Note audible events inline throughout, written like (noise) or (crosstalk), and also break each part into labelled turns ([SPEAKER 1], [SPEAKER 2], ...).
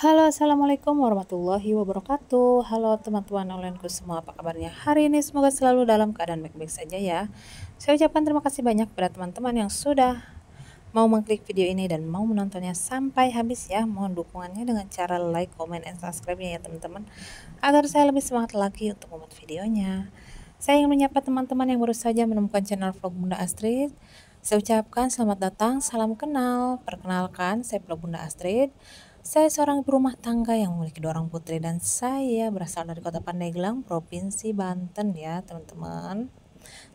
[SPEAKER 1] Halo assalamualaikum warahmatullahi wabarakatuh Halo teman-teman onlineku semua apa kabarnya hari ini semoga selalu dalam keadaan baik-baik saja ya Saya ucapkan terima kasih banyak pada teman-teman yang sudah mau mengklik video ini dan mau menontonnya sampai habis ya Mohon dukungannya dengan cara like, comment, dan subscribe ya teman-teman Agar saya lebih semangat lagi untuk membuat videonya Saya ingin menyapa teman-teman yang baru saja menemukan channel vlog Bunda Astrid saya ucapkan selamat datang, salam kenal. Perkenalkan, saya vlog Bunda Astrid. Saya seorang ibu rumah tangga yang memiliki dua orang putri dan saya berasal dari kota Pandeglang, Provinsi Banten ya teman-teman.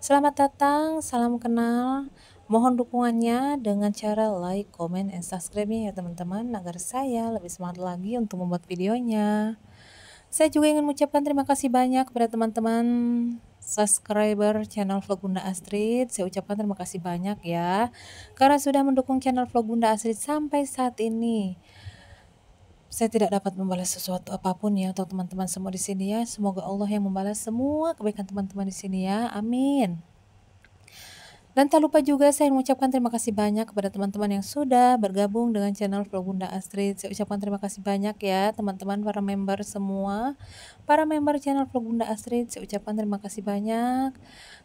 [SPEAKER 1] Selamat datang, salam kenal. Mohon dukungannya dengan cara like, comment, and subscribe ya teman-teman agar saya lebih semangat lagi untuk membuat videonya. Saya juga ingin mengucapkan terima kasih banyak kepada teman-teman subscriber channel Vlog Bunda Astrid. Saya ucapkan terima kasih banyak ya karena sudah mendukung channel Vlog Bunda Astrid sampai saat ini. Saya tidak dapat membalas sesuatu apapun ya untuk teman-teman semua di sini ya. Semoga Allah yang membalas semua kebaikan teman-teman di sini ya. Amin. Dan tak lupa juga saya mengucapkan terima kasih banyak kepada teman-teman yang sudah bergabung dengan channel Vlog Bunda Astrid. Saya ucapkan terima kasih banyak ya teman-teman para member semua. Para member channel Vlog Bunda Astrid, saya ucapkan terima kasih banyak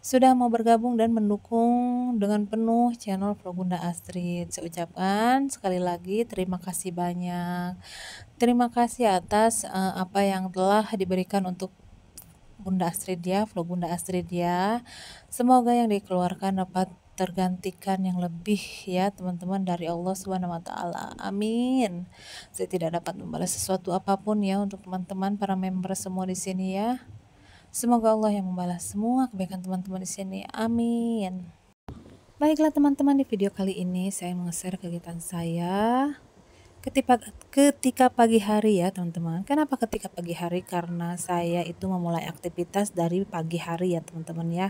[SPEAKER 1] sudah mau bergabung dan mendukung dengan penuh channel Vlog Bunda Astrid. Saya ucapkan sekali lagi terima kasih banyak. Terima kasih atas uh, apa yang telah diberikan untuk Bunda Astrid ya, vlog Bunda Astrid ya. Semoga yang dikeluarkan dapat tergantikan yang lebih ya teman-teman dari Allah Subhanahu wa taala. Amin. Saya tidak dapat membalas sesuatu apapun ya untuk teman-teman para member semua di sini ya. Semoga Allah yang membalas semua kebaikan teman-teman di sini. Amin. Baiklah teman-teman di video kali ini saya mengeser kegiatan saya ketika ketika pagi hari ya teman-teman. Kenapa ketika pagi hari? Karena saya itu memulai aktivitas dari pagi hari ya teman-teman ya.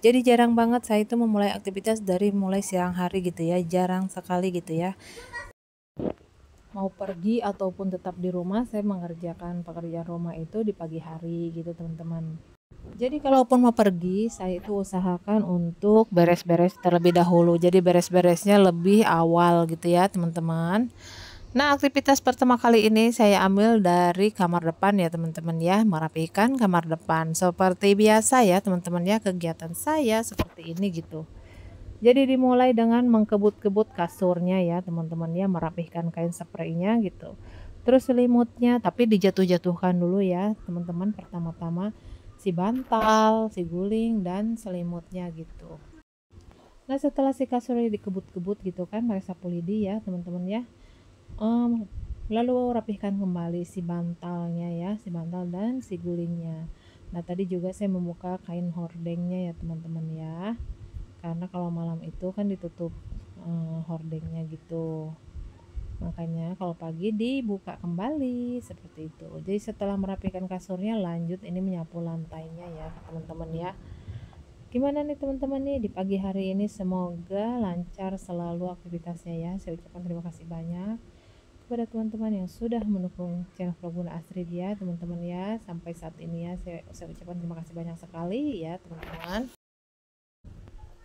[SPEAKER 1] Jadi jarang banget saya itu memulai aktivitas dari mulai siang hari gitu ya, jarang sekali gitu ya. Mau pergi ataupun tetap di rumah, saya mengerjakan pekerjaan rumah itu di pagi hari gitu teman-teman. Jadi kalaupun mau pergi, saya itu usahakan untuk beres-beres terlebih dahulu. Jadi beres-beresnya lebih awal gitu ya teman-teman. Nah, aktivitas pertama kali ini saya ambil dari kamar depan ya teman-teman ya, merapikan kamar depan. Seperti biasa ya teman-teman ya, kegiatan saya seperti ini gitu. Jadi dimulai dengan mengkebut-kebut kasurnya ya teman-teman ya, merapihkan kain spraynya gitu. Terus selimutnya, tapi dijatuh-jatuhkan dulu ya teman-teman pertama-tama si bantal, si guling dan selimutnya gitu. Nah setelah si kasurnya dikebut-kebut gitu kan, mereka pulidi ya teman-teman ya um, lalu rapihkan kembali si bantalnya ya si bantal dan si gulingnya nah tadi juga saya membuka kain hordengnya ya teman-teman ya karena kalau malam itu kan ditutup um, hordengnya gitu makanya kalau pagi dibuka kembali seperti itu jadi setelah merapikan kasurnya lanjut ini menyapu lantainya ya teman-teman ya gimana nih teman-teman nih di pagi hari ini semoga lancar selalu aktivitasnya ya saya ucapkan terima kasih banyak kepada teman-teman yang sudah mendukung channel Proguna Astrid ya teman-teman ya sampai saat ini ya saya, saya ucapkan terima kasih banyak sekali ya teman-teman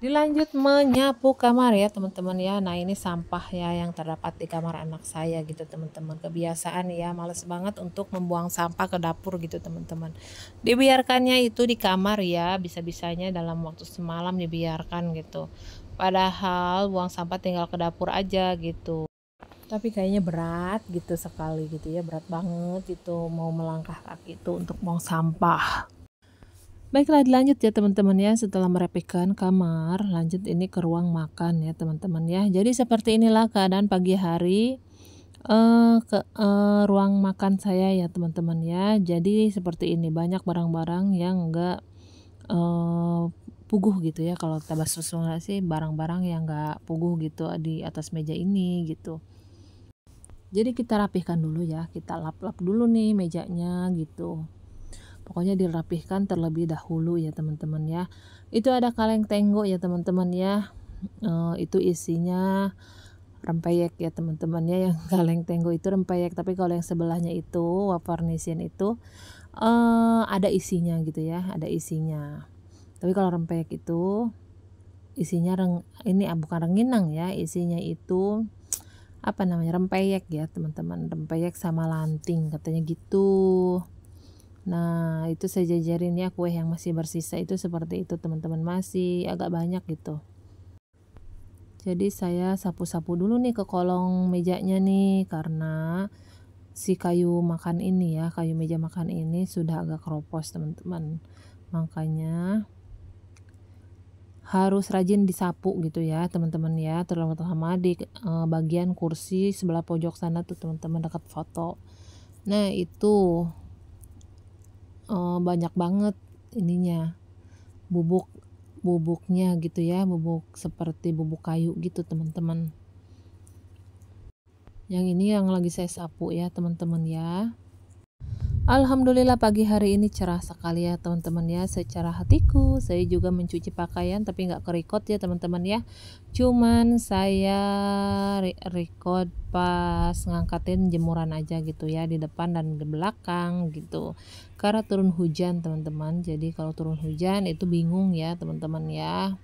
[SPEAKER 1] dilanjut menyapu kamar ya teman-teman ya nah ini sampah ya yang terdapat di kamar anak saya gitu teman-teman kebiasaan ya males banget untuk membuang sampah ke dapur gitu teman-teman dibiarkannya itu di kamar ya bisa-bisanya dalam waktu semalam dibiarkan gitu padahal buang sampah tinggal ke dapur aja gitu tapi kayaknya berat gitu sekali gitu ya berat banget itu mau melangkah kaki itu untuk mau sampah Baiklah dilanjut ya teman-teman ya setelah merapikan kamar lanjut ini ke ruang makan ya teman-teman ya jadi seperti inilah keadaan pagi hari uh, ke uh, ruang makan saya ya teman-teman ya jadi seperti ini banyak barang-barang yang enggak uh, eh, puguh gitu ya kalau kita tabas sih barang-barang yang nggak puguh gitu di atas meja ini gitu jadi kita rapihkan dulu ya, kita lap-lap dulu nih mejanya gitu. Pokoknya dirapihkan terlebih dahulu ya teman-teman ya. Itu ada kaleng tenggo ya teman-teman ya. uh, itu isinya rempeyek ya teman-teman ya yang (laughs) kaleng tenggo itu rempeyek tapi kalau yang sebelahnya itu wafarnisian itu uh, ada isinya gitu ya ada isinya tapi kalau rempeyek itu isinya reng ini ah, bukan renginang ya isinya itu apa namanya rempeyek ya teman-teman rempeyek sama lanting katanya gitu nah itu saya jajarin ya kue yang masih bersisa itu seperti itu teman-teman masih agak banyak gitu jadi saya sapu-sapu dulu nih ke kolong mejanya nih karena si kayu makan ini ya kayu meja makan ini sudah agak keropos teman-teman makanya harus rajin disapu gitu ya teman-teman ya terutama di eh, bagian kursi sebelah pojok sana tuh teman-teman dekat foto nah itu eh, banyak banget ininya bubuk bubuknya gitu ya bubuk seperti bubuk kayu gitu teman-teman yang ini yang lagi saya sapu ya teman-teman ya Alhamdulillah pagi hari ini cerah sekali ya teman-teman ya Secara hatiku saya juga mencuci pakaian tapi nggak kerikot ya teman-teman ya Cuman saya record pas ngangkatin jemuran aja gitu ya Di depan dan di belakang gitu Karena turun hujan teman-teman Jadi kalau turun hujan itu bingung ya teman-teman ya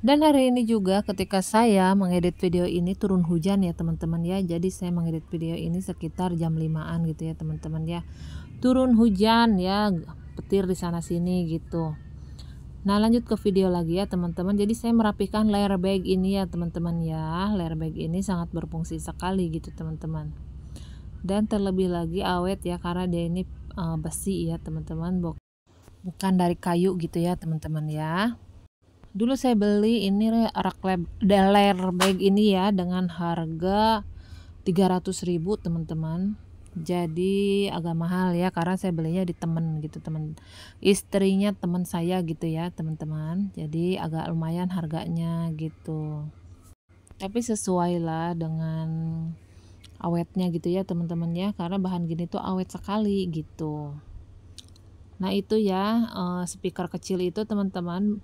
[SPEAKER 1] dan hari ini juga ketika saya mengedit video ini turun hujan ya teman-teman ya. Jadi saya mengedit video ini sekitar jam 5-an gitu ya teman-teman ya. Turun hujan ya, petir di sana sini gitu. Nah, lanjut ke video lagi ya teman-teman. Jadi saya merapikan layer bag ini ya teman-teman ya. Layer bag ini sangat berfungsi sekali gitu teman-teman. Dan terlebih lagi awet ya karena dia ini eh, besi ya teman-teman, bukan dari kayu gitu ya teman-teman ya dulu saya beli ini rak deler bag ini ya dengan harga 300.000 teman-teman jadi agak mahal ya karena saya belinya di temen gitu temen istrinya temen saya gitu ya teman-teman jadi agak lumayan harganya gitu tapi sesuai lah dengan awetnya gitu ya teman-teman ya karena bahan gini tuh awet sekali gitu nah itu ya eh, speaker kecil itu teman-teman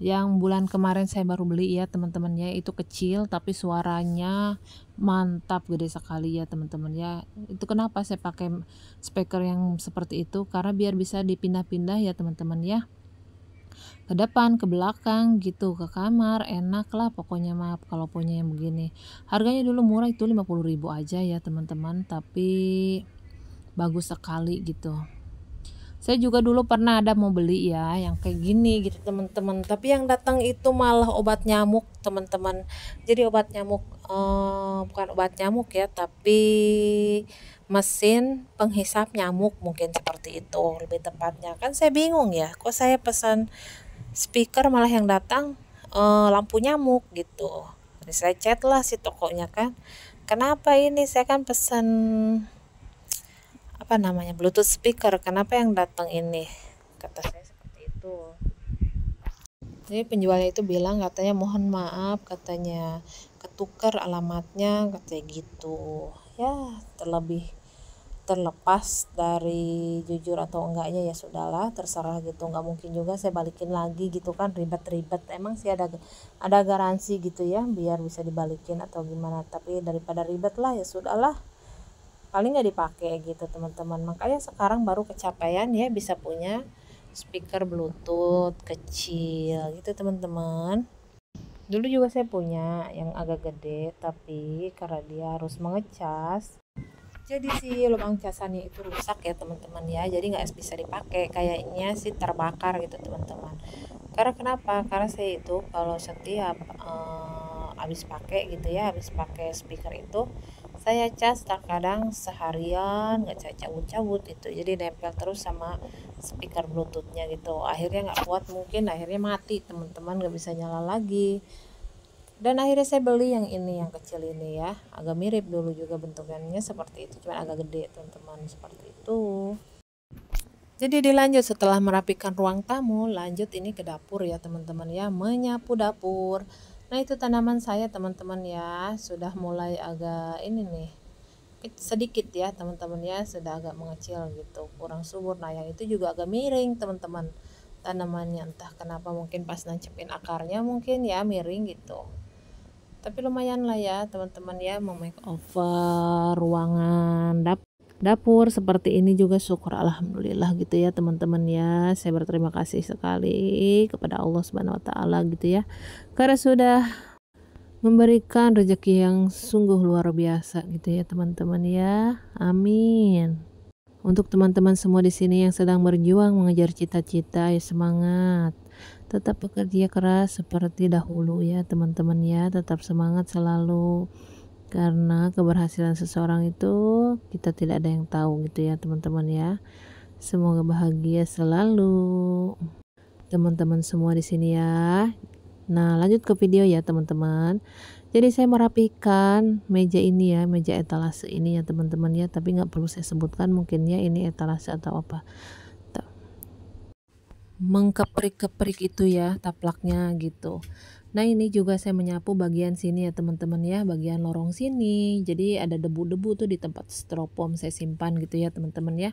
[SPEAKER 1] yang bulan kemarin saya baru beli ya teman-temannya itu kecil tapi suaranya mantap gede sekali ya teman-teman ya itu kenapa saya pakai speaker yang seperti itu karena biar bisa dipindah-pindah ya teman-teman ya ke depan, ke belakang gitu, ke kamar, enak lah pokoknya maaf kalau punya yang begini. Harganya dulu murah itu 50.000 aja ya teman-teman, tapi bagus sekali gitu saya juga dulu pernah ada mau beli ya yang kayak gini gitu teman-teman tapi yang datang itu malah obat nyamuk teman-teman jadi obat nyamuk eh, bukan obat nyamuk ya tapi mesin penghisap nyamuk mungkin seperti itu lebih tepatnya kan saya bingung ya kok saya pesan speaker malah yang datang eh, lampu nyamuk gitu jadi saya chat lah si tokonya kan kenapa ini saya kan pesan apa namanya Bluetooth speaker kenapa yang datang ini kata saya seperti itu jadi penjualnya itu bilang katanya mohon maaf katanya ketukar alamatnya katanya gitu ya terlebih terlepas dari jujur atau enggaknya ya sudahlah terserah gitu nggak mungkin juga saya balikin lagi gitu kan ribet-ribet emang sih ada ada garansi gitu ya biar bisa dibalikin atau gimana tapi daripada ribet lah ya sudahlah paling nggak dipakai gitu teman-teman makanya sekarang baru kecapaian ya bisa punya speaker bluetooth kecil gitu teman-teman dulu juga saya punya yang agak gede tapi karena dia harus mengecas jadi si lubang casannya itu rusak ya teman-teman ya jadi nggak bisa dipakai kayaknya sih terbakar gitu teman-teman karena kenapa karena saya itu kalau setiap eh, habis pakai gitu ya habis pakai speaker itu saya cas kadang seharian nggak saya cabut-cabut itu jadi nempel terus sama speaker bluetoothnya gitu akhirnya nggak kuat mungkin akhirnya mati teman-teman nggak bisa nyala lagi dan akhirnya saya beli yang ini yang kecil ini ya agak mirip dulu juga bentukannya seperti itu cuma agak gede teman-teman seperti itu jadi dilanjut setelah merapikan ruang tamu lanjut ini ke dapur ya teman-teman ya menyapu dapur Nah itu tanaman saya teman-teman ya sudah mulai agak ini nih sedikit ya teman-teman ya sudah agak mengecil gitu kurang subur. Nah yang itu juga agak miring teman-teman tanamannya entah kenapa mungkin pas nancepin akarnya mungkin ya miring gitu. Tapi lumayan lah ya teman-teman ya mau make over ruangan dapur dapur seperti ini juga syukur alhamdulillah gitu ya teman-teman ya saya berterima kasih sekali kepada Allah Subhanahu wa taala gitu ya karena sudah memberikan rezeki yang sungguh luar biasa gitu ya teman-teman ya amin untuk teman-teman semua di sini yang sedang berjuang mengejar cita-cita ya semangat tetap bekerja keras seperti dahulu ya teman-teman ya tetap semangat selalu karena keberhasilan seseorang itu kita tidak ada yang tahu gitu ya teman-teman ya semoga bahagia selalu teman-teman semua di sini ya nah lanjut ke video ya teman-teman jadi saya merapikan meja ini ya meja etalase ini ya teman-teman ya tapi nggak perlu saya sebutkan mungkin ya ini etalase atau apa mengkeperik keprik itu ya taplaknya gitu Nah ini juga saya menyapu bagian sini ya teman-teman ya, bagian lorong sini. Jadi ada debu-debu tuh di tempat stropom saya simpan gitu ya teman-teman ya.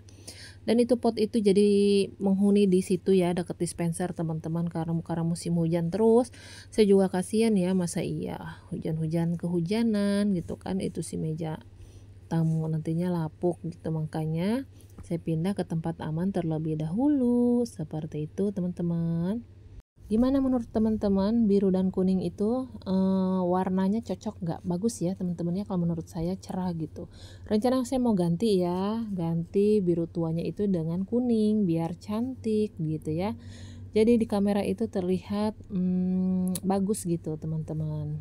[SPEAKER 1] Dan itu pot itu jadi menghuni di situ ya dekat dispenser teman-teman karena karena musim hujan terus. Saya juga kasihan ya masa iya hujan-hujan kehujanan gitu kan itu si meja tamu nantinya lapuk gitu makanya saya pindah ke tempat aman terlebih dahulu seperti itu teman-teman. Gimana menurut teman-teman biru dan kuning itu e, warnanya cocok nggak? Bagus ya teman-temannya kalau menurut saya cerah gitu. Rencana saya mau ganti ya, ganti biru tuanya itu dengan kuning biar cantik gitu ya. Jadi di kamera itu terlihat hmm, bagus gitu teman-teman.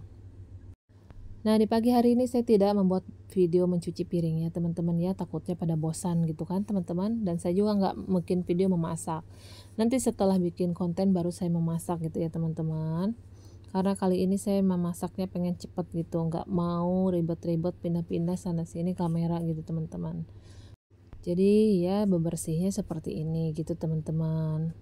[SPEAKER 1] Nah, di pagi hari ini saya tidak membuat video mencuci piring ya teman-teman ya takutnya pada bosan gitu kan teman-teman dan saya juga nggak mungkin video memasak nanti setelah bikin konten baru saya memasak gitu ya teman-teman karena kali ini saya memasaknya pengen cepet gitu nggak mau ribet-ribet pindah-pindah sana sini kamera gitu teman-teman jadi ya bebersihnya seperti ini gitu teman-teman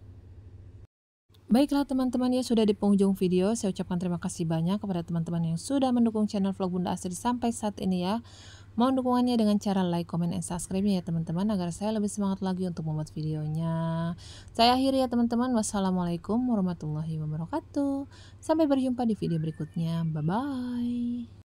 [SPEAKER 1] Baiklah teman-teman ya sudah di penghujung video saya ucapkan terima kasih banyak kepada teman-teman yang sudah mendukung channel vlog Bunda Asri sampai saat ini ya. Mohon dukungannya dengan cara like, comment, and subscribe ya teman-teman agar saya lebih semangat lagi untuk membuat videonya. Saya akhiri ya teman-teman. Wassalamualaikum warahmatullahi wabarakatuh. Sampai berjumpa di video berikutnya. Bye-bye.